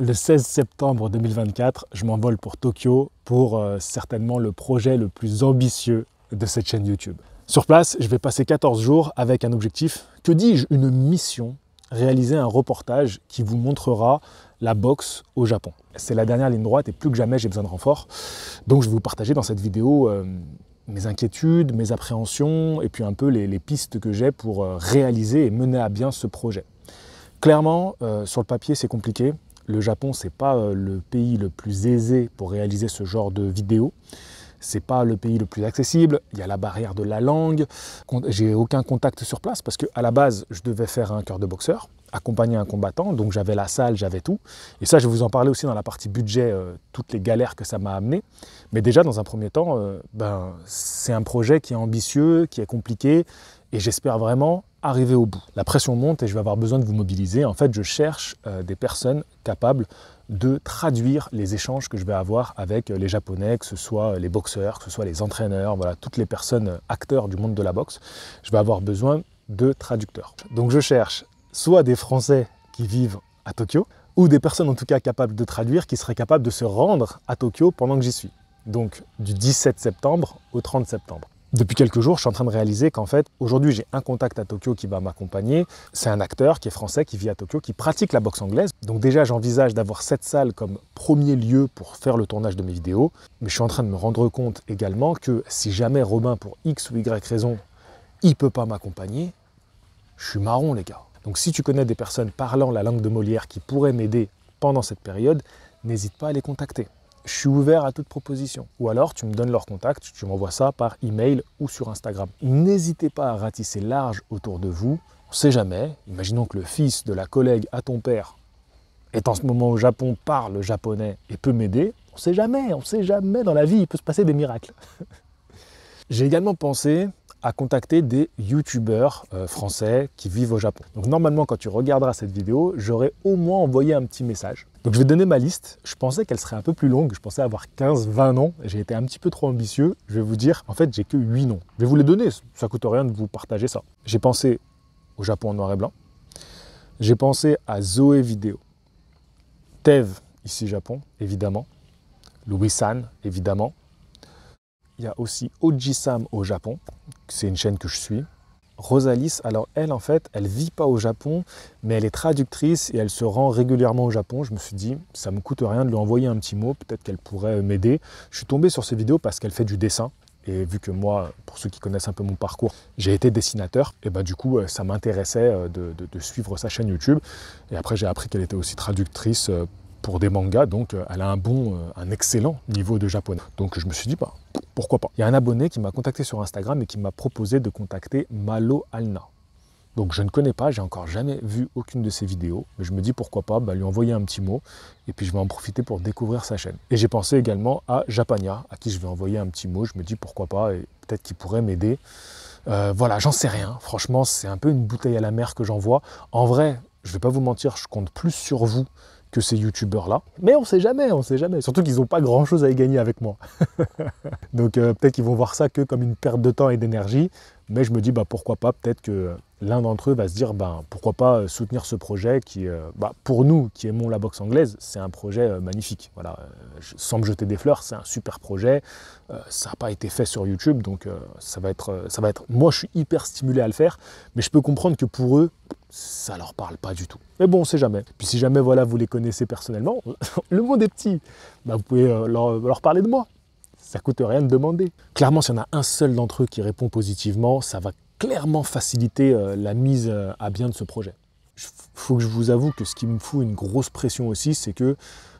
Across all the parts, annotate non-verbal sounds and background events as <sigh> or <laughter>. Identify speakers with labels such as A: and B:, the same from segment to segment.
A: Le 16 septembre 2024, je m'envole pour Tokyo pour euh, certainement le projet le plus ambitieux de cette chaîne YouTube. Sur place, je vais passer 14 jours avec un objectif, que dis-je, une mission, réaliser un reportage qui vous montrera la boxe au Japon. C'est la dernière ligne droite et plus que jamais j'ai besoin de renfort. Donc je vais vous partager dans cette vidéo euh, mes inquiétudes, mes appréhensions et puis un peu les, pistes que j'ai pour euh, réaliser et mener à bien ce projet. Clairement, sur le papier, c'est compliqué. Le Japon, n'est pas euh, le pays le plus aisé pour réaliser ce genre de vidéo. C'est pas le pays le plus accessible. Il y a la barrière de la langue. J'ai aucun contact sur place parce que à la base, je devais faire un cœur de boxeur, accompagner un combattant. Donc j'avais la salle, j'avais tout. Et ça, je vais vous en parler aussi dans la partie budget, euh, toutes les galères que ça m'a amené. Mais déjà, dans un premier temps, euh, ben, c'est un projet qui est ambitieux, qui est compliqué. Et j'espère vraiment arriver au bout. La pression monte et je vais avoir besoin de vous mobiliser. En fait, je cherche euh, des personnes capables de traduire les échanges que je vais avoir avec euh, les Japonais, que ce soit euh, les boxeurs, que ce soit les entraîneurs, voilà, toutes les personnes acteurs du monde de la boxe. Je vais avoir besoin de traducteurs. Donc je cherche soit des Français qui vivent à Tokyo, ou des personnes en tout cas capables de traduire, qui seraient capables de se rendre à Tokyo pendant que j'y suis. Donc du 17 septembre au 30 septembre depuis quelques jours, je suis en train de réaliser qu'en fait, aujourd'hui, j'ai un contact à Tokyo qui va m'accompagner. C'est un acteur qui est français, qui vit à Tokyo, qui pratique la boxe anglaise. Donc déjà, j'envisage d'avoir cette salle comme premier lieu pour faire le tournage de mes vidéos. Mais je suis en train de me rendre compte également que si jamais Robin, pour X ou Y raison, il peut pas m'accompagner, je suis marron, les gars. Donc si tu connais des personnes parlant la langue de Molière qui pourraient m'aider pendant cette période, n'hésite pas à les contacter je suis ouvert à toute proposition. Ou alors, tu me donnes leur contact, tu m'envoies ça par email ou sur Instagram. N'hésitez pas à ratisser large autour de vous. On ne sait jamais. Imaginons que le fils de la collègue à ton père est en ce moment au Japon, parle japonais et peut m'aider. On ne sait jamais, on ne sait jamais dans la vie, il peut se passer des miracles. <laughs> J'ai également pensé à contacter des youtubeurs euh, français qui vivent au Japon. Donc normalement quand tu regarderas cette vidéo, j'aurai au moins envoyé un petit message. Donc je vais donner ma liste. Je pensais qu'elle serait un peu plus longue, je pensais avoir 15-20 noms, j'ai été un petit peu trop ambitieux. Je vais vous dire, en fait j'ai que 8 noms. Je vais vous les donner, ça coûte rien de vous partager ça. J'ai pensé au Japon en noir et blanc. J'ai pensé à Zoé Vidéo. Tev, ici Japon, évidemment. Louis San, évidemment. Il y a aussi Sam au Japon, c'est une chaîne que je suis. Rosalys, alors elle en fait, elle vit pas au Japon, mais elle est traductrice et elle se rend régulièrement au Japon. Je me suis dit, ça me coûte rien de lui envoyer un petit mot, peut-être qu'elle pourrait m'aider. Je suis tombé sur ces vidéos parce qu'elle fait du dessin. Et vu que moi, pour ceux qui connaissent un peu mon parcours, j'ai été dessinateur, et ben du coup, euh, ça m'intéressait euh, de, de suivre sa chaîne YouTube. Et après, j'ai appris qu'elle était aussi traductrice euh, pour des mangas, donc elle a un bon, un excellent niveau de japonais. Donc je me suis dit, bah, pourquoi pas. Il y a un abonné qui m'a contacté sur Instagram et qui m'a proposé de contacter Malo Alna. Donc je ne connais pas, j'ai encore jamais vu aucune de ses vidéos, mais je me dis pourquoi pas bah, lui envoyer un petit mot et puis je vais en profiter pour découvrir sa chaîne. Et j'ai pensé également à Japania, à qui je vais envoyer un petit mot, je me dis pourquoi pas et peut-être qu'il pourrait m'aider. Euh, voilà, j'en sais rien. Franchement, c'est un peu une bouteille à la mer que j'envoie. En vrai, je ne vais pas vous mentir, je compte plus sur vous que ces youtubeurs-là. Mais on sait jamais, on sait jamais. Surtout qu'ils n'ont pas grand-chose à y gagner avec moi. <laughs> Donc euh, peut-être qu'ils vont voir ça que comme une perte de temps et d'énergie. Mais je me dis, bah, pourquoi pas, peut-être que l'un d'entre eux va se dire, bah, pourquoi pas euh, soutenir ce projet qui, euh, bah, pour nous, qui aimons la boxe anglaise, c'est un projet magnifique. Voilà, sans me jeter des fleurs, c'est un super projet. ça n'a pas été fait sur YouTube, donc ça, va être, ça va être... Moi, je suis hyper stimulé à le faire, mais je peux comprendre que pour eux, ça leur parle pas du tout. Mais bon, on sait jamais. Puis si jamais voilà, vous les connaissez personnellement, <laughs> le monde est petit, bah, vous pouvez euh, leur, parler de moi. Ça coûte rien de demander. Clairement, s'il y en a un seul d'entre eux qui répond positivement, ça va clairement faciliter euh, la mise euh, à bien de ce projet. Il Faut que je vous avoue que ce qui me fout une grosse pression aussi, c'est que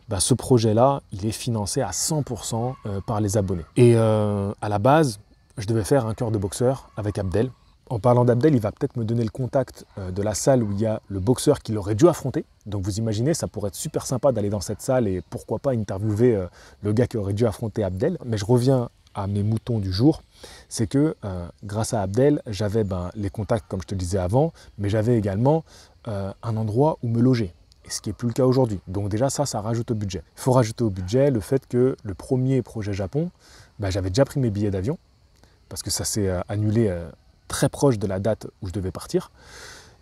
A: bah, ce projet-là, il est financé à 100% par les abonnés. Et à la base, je devais faire un cœur de boxeur avec Abdel, en parlant d'Abdel, il va peut-être me donner le contact euh, de la salle où il y a le boxeur qu'il aurait dû affronter. Donc vous imaginez, ça pourrait être super sympa d'aller dans cette salle et pourquoi pas interviewer euh, le gars qui aurait dû affronter Abdel. Mais je reviens à mes moutons du jour, c'est que euh, grâce à Abdel, j'avais ben, les contacts comme je te le disais avant, mais j'avais également un endroit où me loger. Et ce qui n'est plus le cas aujourd'hui. Donc déjà ça, ça rajoute au budget. Il faut rajouter au budget le fait que le premier projet Japon, ben, j'avais déjà pris mes billets d'avion, parce que ça s'est annulé très proche de la date où je devais partir.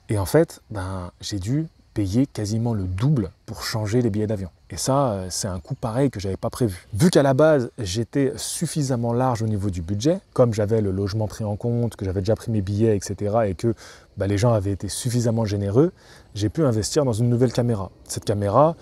A: Et en fait, ben, j'ai dû payer quasiment le double pour changer les billets d'avion. Et ça, euh, c'est un coût pareil que je n'avais pas prévu. Vu qu'à la base, j'étais suffisamment large au niveau du budget, comme j'avais le logement pris en compte, que j'avais déjà pris mes billets, etc., et que ben, les gens avaient été suffisamment généreux, j'ai pu investir dans une nouvelle caméra. Cette caméra,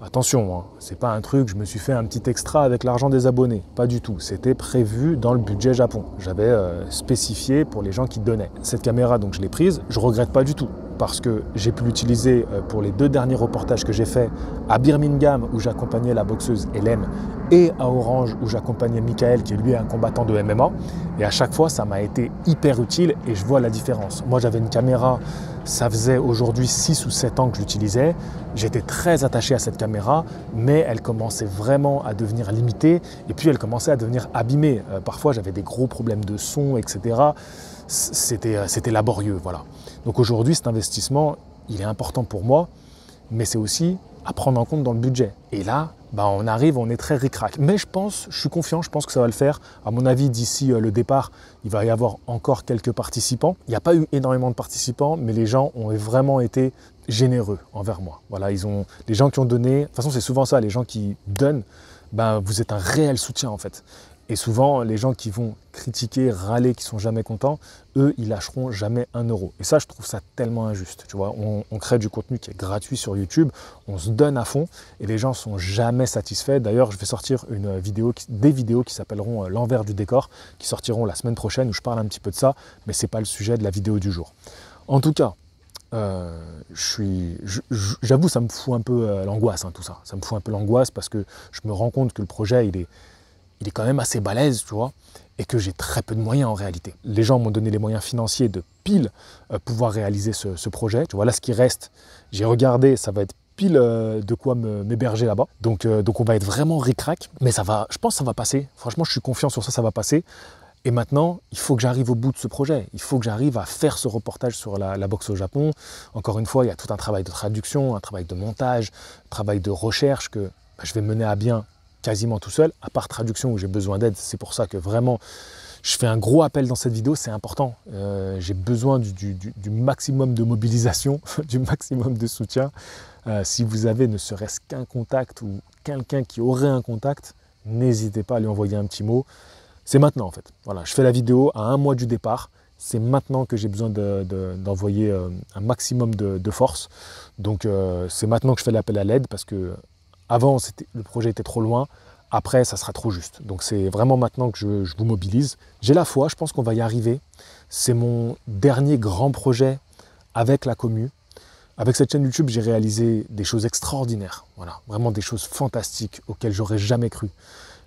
A: Attention, hein, c'est pas un truc, je me suis fait un petit extra avec l'argent des abonnés. Pas du tout. C'était prévu dans le budget Japon. J'avais euh, spécifié pour les gens qui donnaient. Cette caméra, donc je l'ai prise, je regrette pas du tout parce que j'ai pu l'utiliser euh, pour les deux derniers reportages que j'ai faits à Birmingham où j'accompagnais la boxeuse Hélène et à Orange où j'accompagnais Michael qui est lui un combattant de MMA. Et à chaque fois, ça m'a été hyper utile et je vois la différence. Moi, j'avais une caméra, ça faisait aujourd'hui 6 ou 7 ans que je l'utilisais. J'étais très attaché à cette caméra, mais elle commençait vraiment à devenir limitée et puis elle commençait à devenir abîmée. Euh, parfois, j'avais des gros problèmes de son, etc. Euh, c'était laborieux, voilà. Donc aujourd'hui, cet investissement, il est important pour moi, mais c'est aussi à prendre en compte dans le budget. Et là, bah, on arrive, on est très ricrac. Mais je pense, je suis confiant, je pense que ça va le faire. À mon avis, d'ici euh, le départ, il va y avoir encore quelques participants. Il n'y a pas eu énormément de participants, mais les gens ont vraiment été généreux envers moi. Voilà, ils ont, les gens qui ont donné, de toute façon, c'est souvent ça, les gens qui donnent, ben, vous êtes un réel soutien en fait. Et souvent, les gens qui vont critiquer, râler, qui sont jamais contents, eux, ils lâcheront jamais un euro. Et ça, je trouve ça tellement injuste. Tu vois, on, crée du contenu qui est gratuit sur YouTube, on se donne à fond et les gens sont jamais satisfaits. D'ailleurs, je vais sortir une vidéo, des vidéos qui s'appelleront euh, l'envers du décor, qui sortiront la semaine prochaine où je parle un petit peu de ça, mais c'est pas le sujet de la vidéo du jour. En tout cas, euh, j'avoue, ça me fout un peu euh, l'angoisse, hein, tout ça. Ça me fout un peu l'angoisse parce que je me rends compte que le projet, il est il est quand même assez balèze, tu vois, et que j'ai très peu de moyens en réalité. Les gens m'ont donné les moyens financiers de pile euh, pouvoir réaliser ce, projet. Tu vois, là, ce qui reste, j'ai regardé, ça va être pile euh, de quoi m'héberger là-bas. Donc, euh, donc, on va être vraiment ricrac, mais ça va, je pense que ça va passer. Franchement, je suis confiant sur ça, ça va passer. Et maintenant, il faut que j'arrive au bout de ce projet. Il faut que j'arrive à faire ce reportage sur la, boxe au Japon. Encore une fois, il y a tout un travail de traduction, un travail de montage, un travail de recherche que bah, je vais mener à bien quasiment tout seul, à part traduction où j'ai besoin d'aide. C'est pour ça que vraiment, je fais un gros appel dans cette vidéo, c'est important. Euh, j'ai besoin du, maximum de mobilisation, <laughs> du maximum de soutien. Euh, si vous avez ne serait-ce qu'un contact ou quelqu'un qui aurait un contact, n'hésitez pas à lui envoyer un petit mot. C'est maintenant en fait. Voilà, je fais la vidéo à un mois du départ. C'est maintenant que j'ai besoin d'envoyer euh, un maximum de, force. Donc c'est maintenant que je fais l'appel à l'aide parce que avant, le projet était trop loin. Après, ça sera trop juste. Donc c'est vraiment maintenant que je, vous mobilise. J'ai la foi, je pense qu'on va y arriver. C'est mon dernier grand projet avec la commu. Avec cette chaîne YouTube, j'ai réalisé des choses extraordinaires. Voilà, vraiment des choses fantastiques auxquelles j'aurais jamais cru.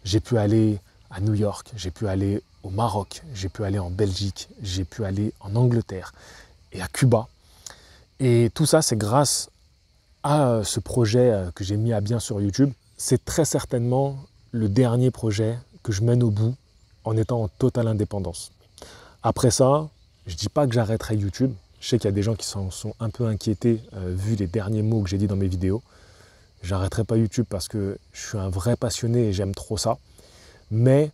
A: J'ai pu aller à New York, j'ai pu aller au Maroc, j'ai pu aller en Belgique, j'ai pu aller en Angleterre et à Cuba. Et tout ça, c'est grâce à euh, ce projet euh, que j'ai mis à bien sur YouTube, c'est très certainement le dernier projet que je mène au bout en étant en totale indépendance. Après ça, je ne dis pas que j'arrêterai YouTube. Je sais qu'il y a des gens qui s'en sont un peu inquiétés euh, vu les derniers mots que j'ai dit dans mes vidéos. J'arrêterai pas YouTube parce que je suis un vrai passionné et j'aime trop ça. Mais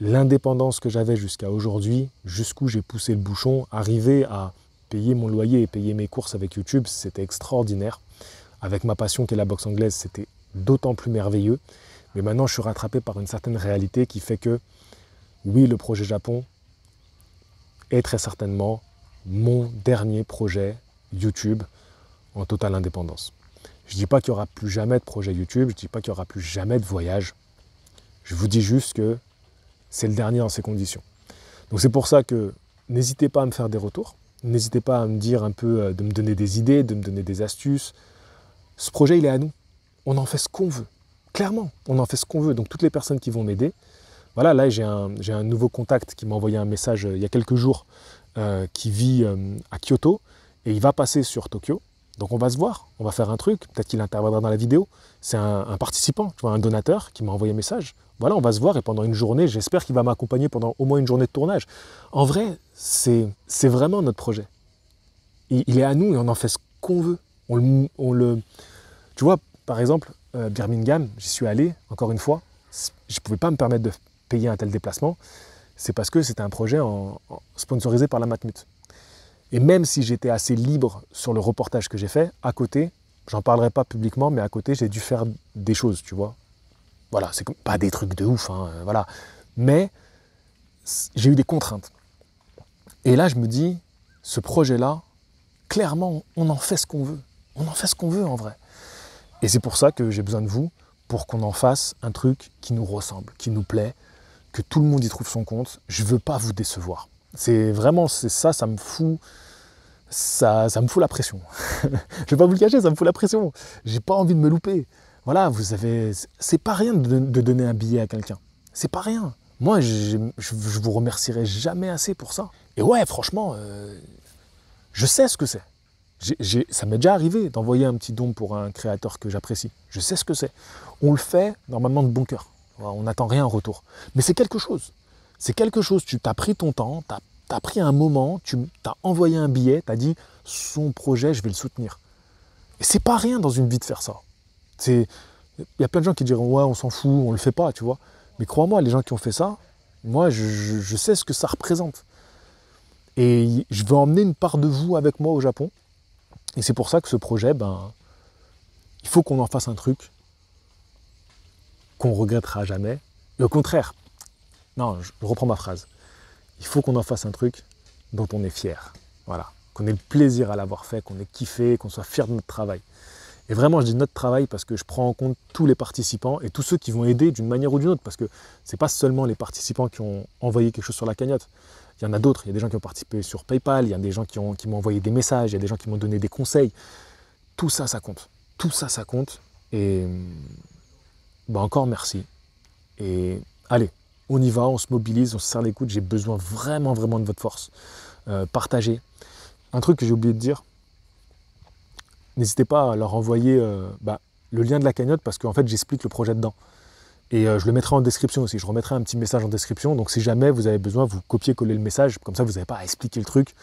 A: l'indépendance que j'avais jusqu'à aujourd'hui, jusqu'où j'ai poussé le bouchon, arriver à payer mon loyer et payer mes courses avec YouTube, c'était extraordinaire. Avec ma passion qui est la boxe anglaise, c'était d'autant plus merveilleux. Mais maintenant, je suis rattrapé par une certaine réalité qui fait que, oui, le projet Japon est très certainement mon dernier projet YouTube en totale indépendance. Je ne dis pas qu'il n'y aura plus jamais de projet YouTube, je ne dis pas qu'il n'y aura plus jamais de voyage. Je vous dis juste que c'est le dernier dans ces conditions. Donc c'est pour ça que n'hésitez pas à me faire des retours. N'hésitez pas à me dire un peu, euh, de me donner des idées, de me donner des astuces. Ce projet, il est à nous. On en fait ce qu'on veut. Clairement, on en fait ce qu'on veut. Donc toutes les personnes qui vont m'aider, voilà, là j'ai un, nouveau contact qui m'a envoyé un message euh, il y a quelques jours, euh, qui vit à Kyoto, et il va passer sur Tokyo. Donc on va se voir, on va faire un truc, peut-être qu'il interviendra dans la vidéo. C'est un, participant, tu vois, un donateur qui m'a envoyé un message. Voilà, on va se voir et pendant une journée, j'espère qu'il va m'accompagner pendant au moins une journée de tournage. En vrai, c'est vraiment notre projet. Il, est à nous et on en fait ce qu'on veut. On le, tu vois, par exemple, euh, Birmingham, j'y suis allé, encore une fois, je ne pouvais pas me permettre de payer un tel déplacement. C'est parce que c'était un projet sponsorisé par la Matmut. Et même si j'étais assez libre sur le reportage que j'ai fait, à côté, j'en parlerai pas publiquement, mais à côté, j'ai dû faire des choses, tu vois. Voilà, c'est pas des trucs de ouf, hein, euh, voilà. Mais j'ai eu des contraintes. Et là, je me dis, ce projet-là, clairement, on en fait ce qu'on veut. On en fait ce qu'on veut en vrai. Et c'est pour ça que j'ai besoin de vous, pour qu'on en fasse un truc qui nous ressemble, qui nous plaît, que tout le monde y trouve son compte. Je veux pas vous décevoir. C'est vraiment ça, ça me fout. Ça, me fout la pression. <laughs> je vais pas vous le cacher, ça me fout la pression. J'ai pas envie de me louper. Voilà, vous avez. C'est pas rien de, donner un billet à quelqu'un. C'est pas rien. Moi, je, vous remercierai jamais assez pour ça. Et ouais, franchement, euh, je sais ce que c'est. ça m'est déjà arrivé d'envoyer un petit don pour un créateur que j'apprécie. Je sais ce que c'est. On le fait normalement de bon cœur. On n'attend rien en retour. Mais c'est quelque chose. C'est quelque chose, tu t'as pris ton temps, tu as, pris un moment, tu t'as envoyé un billet, tu as dit son projet, je vais le soutenir. Et c'est pas rien dans une vie de faire ça. Il y a plein de gens qui diront ouais, on s'en fout, on le fait pas, tu vois. Mais crois-moi, les gens qui ont fait ça, moi, je, sais ce que ça représente. Et je veux emmener une part de vous avec moi au Japon. Et c'est pour ça que ce projet, ben, il faut qu'on en fasse un truc qu'on regrettera jamais. Le au contraire, non, je reprends ma phrase. Il faut qu'on en fasse un truc dont on est fier. Voilà. Qu'on ait le plaisir à l'avoir fait, qu'on ait kiffé, qu'on soit fier de notre travail. Et vraiment, je dis notre travail parce que je prends en compte tous les participants et tous ceux qui vont aider d'une manière ou d'une autre. Parce que ce n'est pas seulement les participants qui ont envoyé quelque chose sur la cagnotte. Il y en a d'autres. Il y a des gens qui ont participé sur PayPal, il y a des gens qui, qui m'ont envoyé des messages, il y a des gens qui m'ont donné des conseils. Tout ça, ça compte. Tout ça, ça compte. Et hum, bah encore merci. Et allez, on y va, on se mobilise, on se serre les coudes, j'ai besoin vraiment, vraiment de votre force. Euh, partagez. Un truc que j'ai oublié de dire, n'hésitez pas à leur envoyer euh, bah, le lien de la cagnotte parce qu'en fait j'explique le projet dedans. Et euh, je le mettrai en description aussi, je remettrai un petit message en description, donc si jamais vous avez besoin, vous copiez-coller le message, comme ça vous n'avez pas à expliquer le truc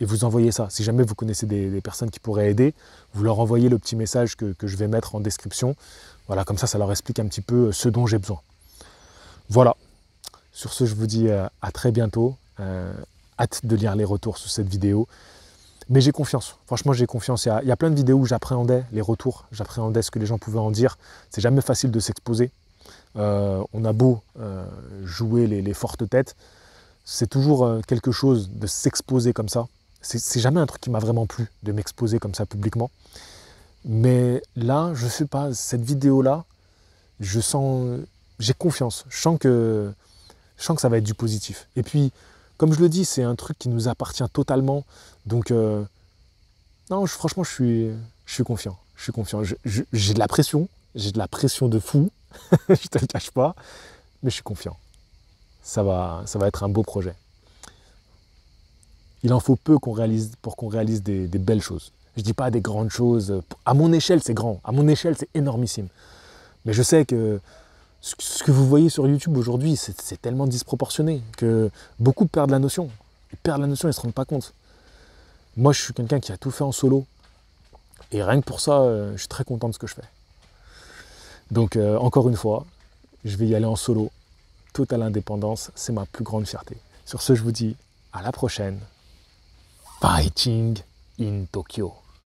A: et vous envoyez ça. Si jamais vous connaissez des, personnes qui pourraient aider, vous leur envoyez le petit message que je vais mettre en description. Voilà, comme ça ça leur explique un petit peu ce dont j'ai besoin. Voilà, sur ce, je vous dis euh, à très bientôt. Euh, hâte de lire les retours sur cette vidéo. Mais j'ai confiance. Franchement, j'ai confiance. Il y, a, plein de vidéos où j'appréhendais les retours, j'appréhendais ce que les gens pouvaient en dire. C'est jamais facile de s'exposer. Euh, on a beau jouer les, fortes têtes, c'est toujours quelque chose de s'exposer comme ça. C'est jamais un truc qui m'a vraiment plu de m'exposer comme ça publiquement. Mais là, je sais pas, cette vidéo-là, je sens, j'ai confiance. Je sens que je sens que ça va être du positif. Et puis, comme je le dis, c'est un truc qui nous appartient totalement. Donc, euh, non, franchement, je suis, je suis confiant. Je suis confiant. J'ai de la pression. J'ai de la pression de fou. <laughs> je te le cache pas. Mais je suis confiant. Ça va, ça va être un beau projet. Il en faut peu qu'on réalise pour qu'on réalise des, belles choses. Je dis pas des grandes choses. À mon échelle, c'est grand. À mon échelle, c'est énormissime. Mais je sais que ce que vous voyez sur YouTube aujourd'hui, c'est tellement disproportionné que beaucoup perdent la notion. Ils perdent la notion, ils ne se rendent pas compte. Moi, je suis quelqu'un qui a tout fait en solo. Et rien que pour ça, euh, je suis très content de ce que je fais. Donc, euh, encore une fois, je vais y aller en solo. à l'indépendance. c'est ma plus grande fierté. Sur ce, je vous dis à la prochaine. Fighting in Tokyo.